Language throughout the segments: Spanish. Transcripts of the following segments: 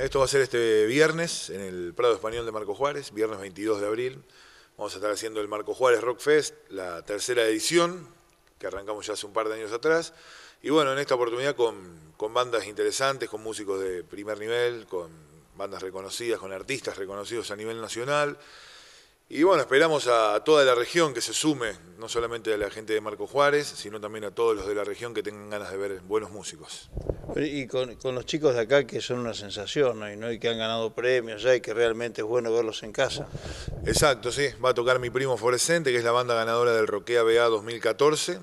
Esto va a ser este viernes en el Prado Español de Marco Juárez, viernes 22 de abril. Vamos a estar haciendo el Marco Juárez Rock Fest, la tercera edición, que arrancamos ya hace un par de años atrás. Y bueno, en esta oportunidad con, bandas interesantes, con músicos de primer nivel, con bandas reconocidas, con artistas reconocidos a nivel nacional. Y bueno, esperamos a toda la región que se sume, no solamente a la gente de Marco Juárez, sino también a todos los de la región que tengan ganas de ver buenos músicos. Y con, los chicos de acá que son una sensación, ¿no? Y, ¿no? hay que han ganado premios ya y que realmente es bueno verlos en casa. Exacto, sí. Va a tocar mi primo Florescente, que es la banda ganadora del Roquea BA 2014.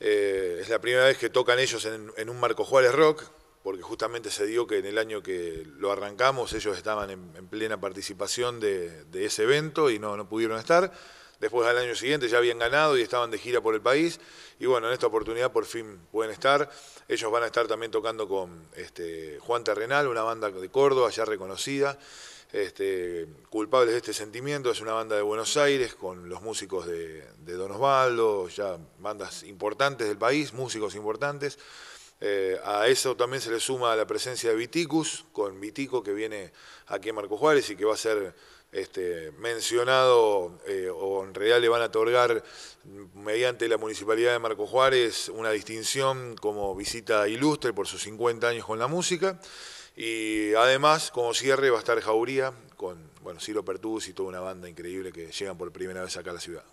Eh, es la primera vez que tocan ellos en un Marco Juárez Rock, porque justamente se dio que en el año que lo arrancamos ellos estaban en, plena participación de, ese evento y no, no pudieron estar. Después al año siguiente ya habían ganado y estaban de gira por el país. Y bueno, en esta oportunidad por fin pueden estar. Ellos van a estar también tocando con este, Juan Terrenal, una banda de Córdoba ya reconocida. Este, culpables de este sentimiento, es una banda de Buenos Aires con los músicos de, de Don Osvaldo, ya bandas importantes del país, músicos importantes. Eh, a eso también se le suma la presencia de Viticus, con Vitico que viene aquí en Marco Juárez y que va a ser este, mencionado eh, o en realidad le van a otorgar mediante la Municipalidad de Marco Juárez una distinción como visita ilustre por sus 50 años con la música. Y además, como cierre, va a estar Jauría con bueno, Ciro Pertuz y toda una banda increíble que llegan por primera vez acá a la ciudad.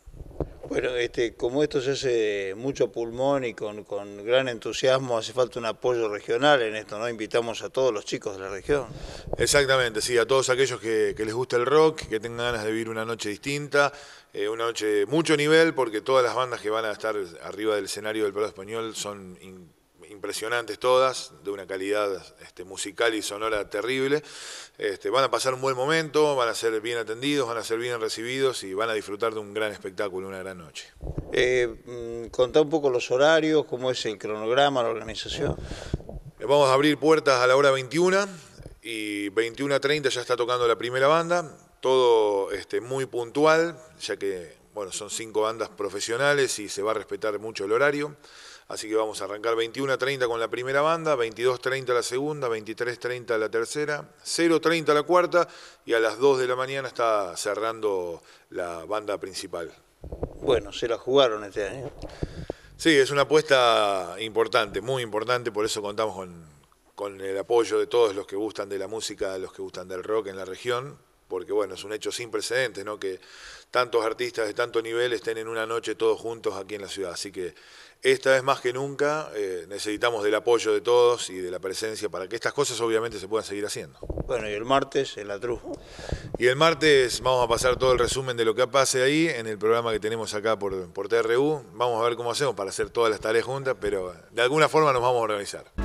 Bueno, este, como esto se hace mucho pulmón y con, gran entusiasmo, hace falta un apoyo regional en esto, ¿no? Invitamos a todos los chicos de la región. Exactamente, sí, a todos aquellos que, les gusta el rock, que tengan ganas de vivir una noche distinta, eh, una noche de mucho nivel, porque todas las bandas que van a estar arriba del escenario del Prado Español son impresionantes todas, de una calidad este, musical y sonora terrible. Este, van a pasar un buen momento, van a ser bien atendidos, van a ser bien recibidos y van a disfrutar de un gran espectáculo, una gran noche. Eh, mm, contá un poco los horarios, cómo es el cronograma, la organización. Eh, vamos a abrir puertas a la hora 21 y 21.30 ya está tocando la primera banda, todo este, muy puntual, ya que bueno, son cinco bandas profesionales y se va a respetar mucho el horario. Así que vamos a arrancar 21.30 con la primera banda, 22.30 la segunda, 23.30 la tercera, 0.30 la cuarta y a las 2 de la mañana está cerrando la banda principal. Bueno, se la jugaron este año. Sí, es una apuesta importante, muy importante, por eso contamos con, con el apoyo de todos los que gustan de la música, los que gustan del rock en la región porque bueno, es un hecho sin precedentes, ¿no? Que tantos artistas de tanto nivel estén en una noche todos juntos aquí en la ciudad. Así que esta vez más que nunca eh, necesitamos del apoyo de todos y de la presencia para que estas cosas obviamente se puedan seguir haciendo. Bueno, y el martes en la tru. Y el martes vamos a pasar todo el resumen de lo que pase ahí en el programa que tenemos acá por, por TRU. Vamos a ver cómo hacemos para hacer todas las tareas juntas, pero de alguna forma nos vamos a organizar.